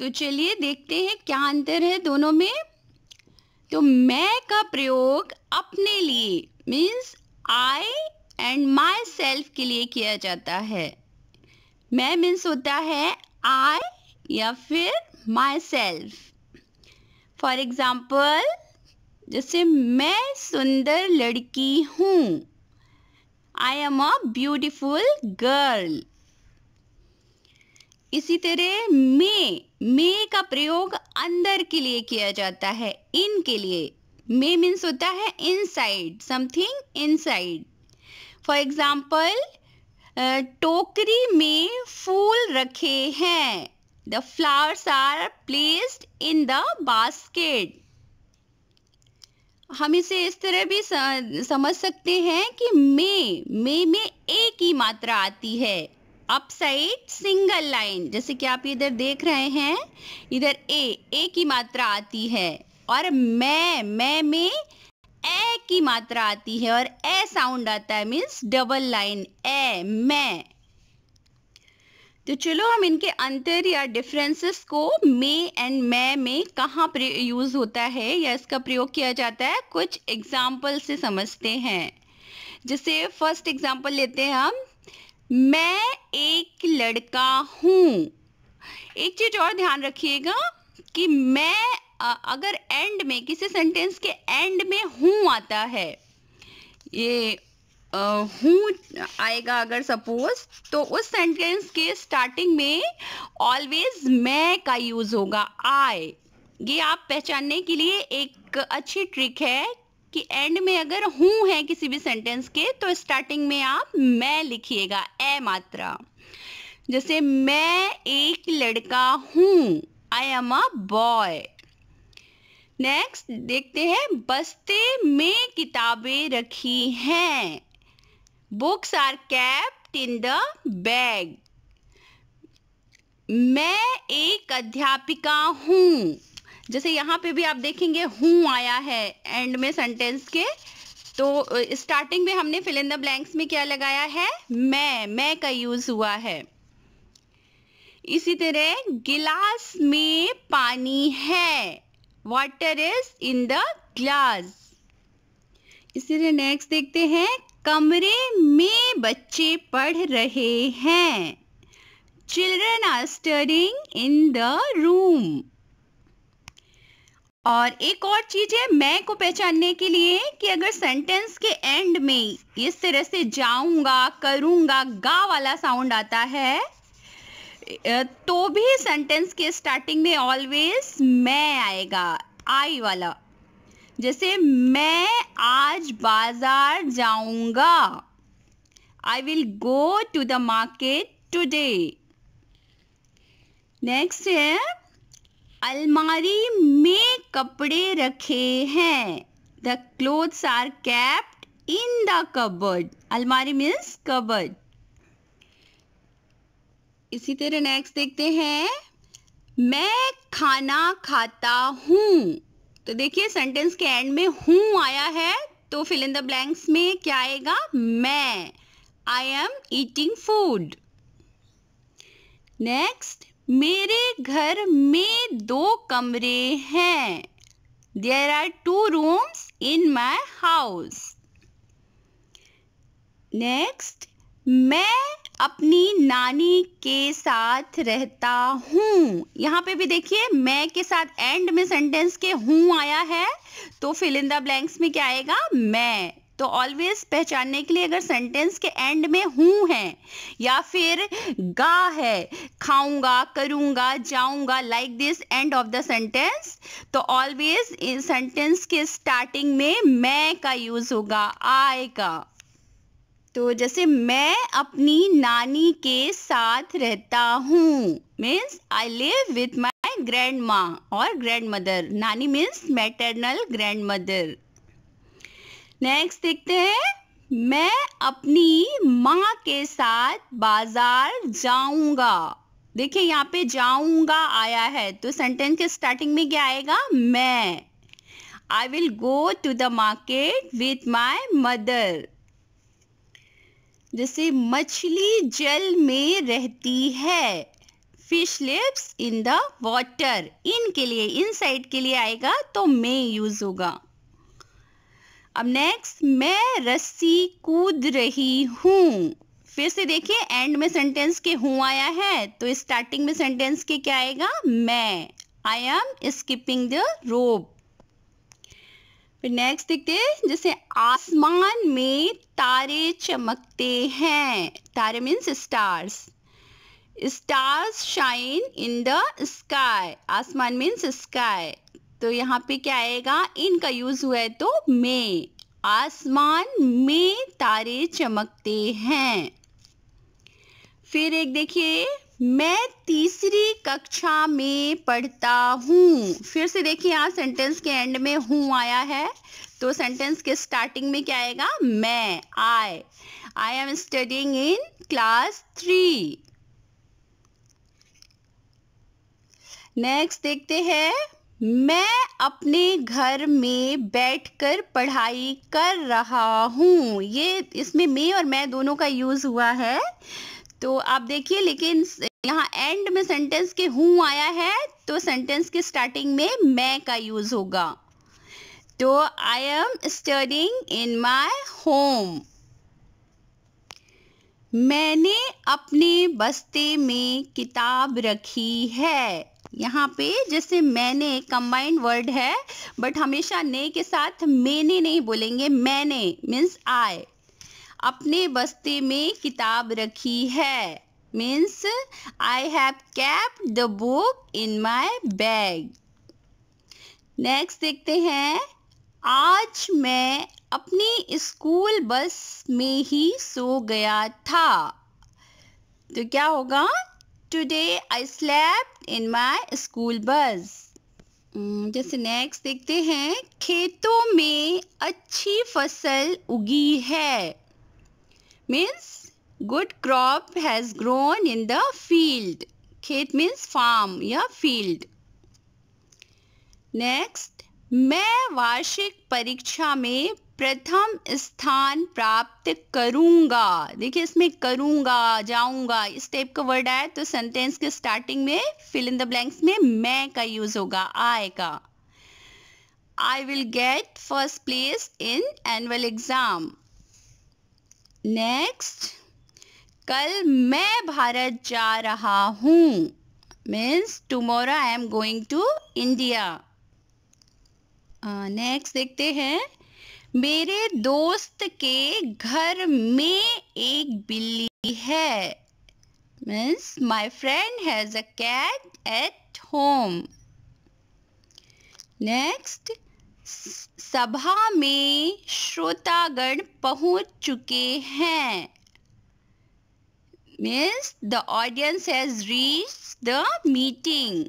तो चलिए देखते हैं क्या अंतर है दोनों में तो मैं का प्रयोग अपने लिए means I and myself के लिए किया जाता है मैं मीन्स होता है आई या फिर माई सेल्फ फॉर एग्ज़ाम्पल जैसे मैं सुंदर लड़की हूँ I am a beautiful girl इसी तरह मैं मे का प्रयोग अंदर के लिए किया जाता है इन के लिए मे मीन्स होता है inside something inside for example टोकरी में फूल रखे हैं the flowers are placed in the basket हम इसे इस तरह भी समझ सकते हैं कि मे मे में एक ही मात्रा आती है अपसाइड सिंगल लाइन जैसे कि आप इधर देख रहे हैं इधर ए ए की मात्रा आती है और मैं मैं में ए की मात्रा आती है और ए साउंड आता है मीन्स डबल लाइन ए मैं तो चलो हम इनके अंतर या डिफरेंसेस को मे एंड मैं में कहाँ यूज़ होता है या इसका प्रयोग किया जाता है कुछ एग्जाम्पल से समझते हैं जैसे फर्स्ट एग्जाम्पल लेते हैं हम मैं एक लड़का हूँ एक चीज और ध्यान रखिएगा कि मैं अगर एंड में किसी सेंटेंस के एंड में हूँ आता है ये हूँ आएगा अगर सपोज तो उस सेंटेंस के स्टार्टिंग में ऑलवेज मैं का यूज़ होगा आई ये आप पहचानने के लिए एक अच्छी ट्रिक है कि एंड में अगर हूं है किसी भी सेंटेंस के तो स्टार्टिंग में आप मैं लिखिएगा ए मात्रा जैसे मैं एक लड़का हूं I am a boy next देखते हैं बस्ते में किताबें रखी हैं books are kept in the bag मैं एक अध्यापिका हूं जैसे यहाँ पे भी आप देखेंगे हूँ आया है एंड में सेंटेंस के तो स्टार्टिंग में हमने फिल इन द ब्लैंक्स में क्या लगाया है मैं मैं का यूज़ हुआ है इसी तरह गिलास में पानी है water is in the glass इसी तरह नेक्स्ट देखते हैं कमरे में बच्चे पढ़ रहे हैं children are studying in the room और एक और चीज है मैं को पहचानने के लिए कि अगर सेंटेंस के एंड में इस तरह से जाऊंगा करूंगा गा वाला साउंड आता है तो भी सेंटेंस के स्टार्टिंग में ऑलवेज मैं आएगा आई वाला जैसे मैं आज बाजार जाऊंगा I will go to the market today next है अलमारी में कपड़े रखे हैं the clothes are kept in the cupboard अलमारी मीन्स कबर्ड इसी तरह नेक्स्ट देखते हैं मैं खाना खाता हूं तो देखिए सेंटेंस के एंड में हूं आया है तो फिल इन द ब्लैंक्स में क्या आएगा मैं I am eating food next मेरे घर में दो कमरे हैं there are two rooms in my house next मैं अपनी नानी के साथ रहता हूँ यहाँ पे भी देखिए मैं के साथ एंड में सेंटेंस के हूँ आया है तो फिल इन द ब्लैंक्स में क्या आएगा मैं तो ऑलवेज पहचानने के लिए अगर सेंटेंस के एंड में हूँ है या फिर गा है खाऊंगा करूंगा जाऊंगा like this end of the sentence तो ऑलवेज सेंटेंस के स्टार्टिंग में मैं का यूज होगा आई का तो जैसे मैं अपनी नानी के साथ रहता हूँ means I live with my grand माँ और ग्रैंड मदर नानी means maternal grandmother next देखते हैं मैं अपनी माँ के साथ बाजार जाऊंगा देखिए यहाँ पे जाऊंगा आया है तो सेंटेंस के स्टार्टिंग में क्या आएगा मैं I will go to the market with my mother जैसे मछली जल में रहती है fish lives in the water in के लिए इन साइड के लिए आएगा तो मैं यूज होगा अब नेक्स्ट मैं रस्सी कूद रही हूँ फिर से देखिए एंड में सेंटेंस के हूँ आया है तो स्टार्टिंग में सेंटेंस के क्या आएगा मैं I am skipping the rope फिर नेक्स्ट देखते हैं जैसे आसमान में तारे चमकते हैं तारे means stars stars shine in the sky आसमान मीन्स स्काई तो यहाँ पे क्या आएगा इन का यूज हुआ है तो में आसमान में तारे चमकते हैं फिर एक देखिए मैं तीसरी कक्षा में पढ़ता हूँ फिर से देखिए यहाँ सेंटेंस के एंड में हूँ आया है तो सेंटेंस के स्टार्टिंग में क्या आएगा मैं I I am studying in class three next देखते हैं मैं अपने घर में बैठकर पढ़ाई कर रहा हूँ ये इसमें मैं और मैं दोनों का यूज़ हुआ है तो आप देखिए लेकिन यहाँ एंड में सेंटेंस के हूँ आया है तो सेंटेंस के स्टार्टिंग में मैं का यूज़ होगा तो I am studying in my home मैंने अपने बस्ते में किताब रखी है यहाँ पे जैसे मैंने कंबाइंड वर्ड है बट हमेशा ने के साथ मैंने नहीं बोलेंगे मैंने मीन्स आई अपने बस्ते में किताब रखी है means I have kept the book in my bag next देखते हैं आज मैं अपनी स्कूल बस में ही सो गया था तो क्या होगा today I slept in my school bus जैसे नेक्स्ट देखते हैं खेतों में अच्छी फसल उगी है means good crop has grown in the field खेत मीन्स फार्म या फील्ड नेक्स्ट मैं वार्षिक परीक्षा में प्रथम स्थान प्राप्त करूंगा देखिए इसमें करूंगा जाऊंगा इस टाइप का वर्ड आया तो सेंटेंस के स्टार्टिंग में फिल इन द ब्लैंक्स में मैं का यूज होगा आएगा I will get first place in annual exam next कल मैं भारत जा रहा हूं means tomorrow I am going to India next देखते हैं मेरे दोस्त के घर में एक बिल्ली है means my friend has a cat at home next सभा में श्रोतागण पहुंच चुके हैं means the audience has reach the meeting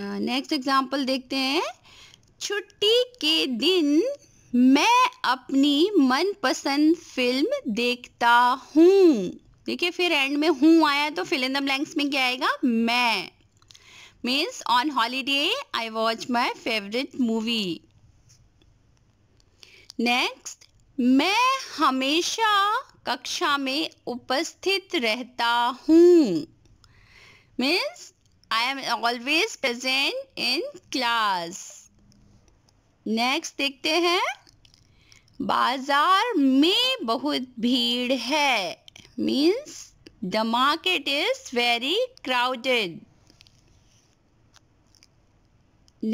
next example देखते हैं छुट्टी के दिन मैं अपनी मनपसंद फिल्म देखता हूँ देखिए फिर एंड में हूँ आया तो फिल इन द ब्लैंक्स में क्या आएगा मैं means on holiday I watch my favourite movie next मैं हमेशा कक्षा में उपस्थित रहता हूँ means I am always present in class next देखते हैं बाजार में बहुत भीड़ है means the market is very crowded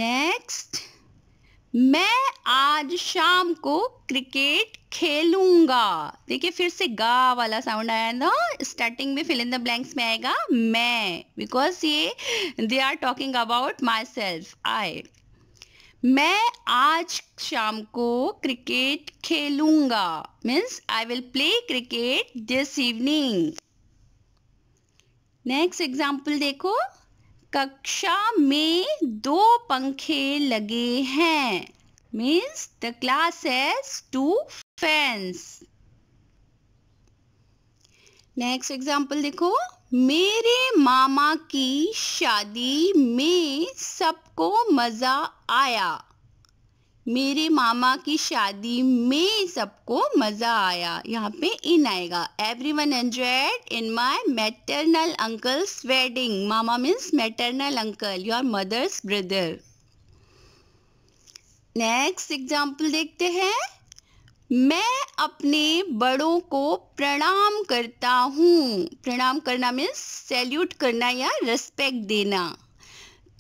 next मैं आज शाम को क्रिकेट खेलूंगा देखिए फिर से गा वाला साउंड आया ना स्टार्टिंग में फिल इन द ब्लैंक्स में आएगा मैं बिकॉज ये they are talking about myself I मैं आज शाम को क्रिकेट खेलूंगा means I will play cricket this evening next example देखो कक्षा में दो पंखे लगे हैं means the class has two fans next example देखो मेरे मामा की शादी में सबको मज़ा आया मेरे मामा की शादी में सबको मज़ा आया यहाँ पे इन आएगा everyone enjoyed in my maternal uncle's wedding मामा means maternal uncle your mother's brother next example देखते हैं मैं अपने बड़ों को प्रणाम करता हूँ प्रणाम करना मीन्स सैल्यूट करना या रेस्पेक्ट देना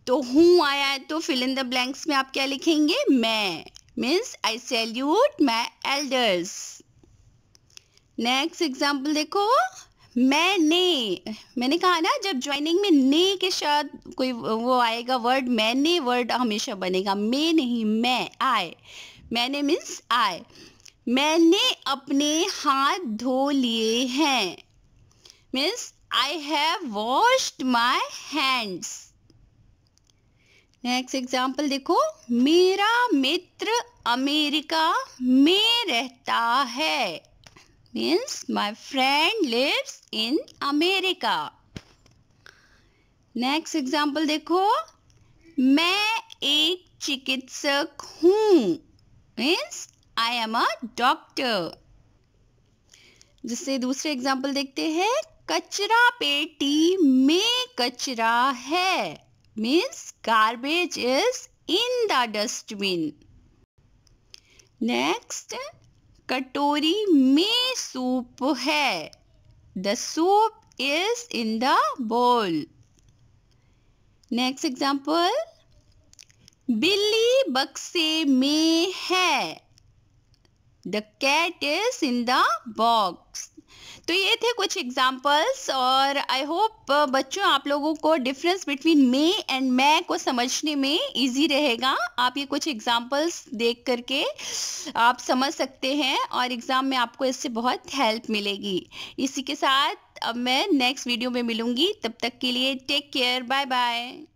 तो हूँ आया है तो फिल इन द ब्लैंक्स में आप क्या लिखेंगे मैं means I salute my elders next example देखो ने मैंने कहा ना जब ज्वाइनिंग में ने के साथ कोई वो आएगा वर्ड मैंने वर्ड हमेशा बनेगा मैं नहीं मैं आए मैंने मीन्स आए मैंने अपने हाथ धो लिए हैं means I have washed my hands next example देखो मेरा मित्र अमेरिका में रहता है means my friend lives in America next example देखो मैं एक चिकित्सक हूँ means I am a doctor जिससे दूसरे एग्जाम्पल देखते हैं कचरा पेटी में कचरा है means garbage is in the dustbin. Next, katori में soup है. The soup is in the bowl. Next example, बिल्ली बक्से में है. The cat is in the box. तो ये थे कुछ एग्जाम्पल्स और आई होप बच्चों आप लोगों को डिफरेंस बिटवीन मे एंड मैं को समझने में ईजी रहेगा आप ये कुछ एग्जाम्पल्स देख करके आप समझ सकते हैं और एग्ज़ाम में आपको इससे बहुत हेल्प मिलेगी इसी के साथ अब मैं नेक्स्ट वीडियो में मिलूंगी तब तक के लिए टेक केयर बाय बाय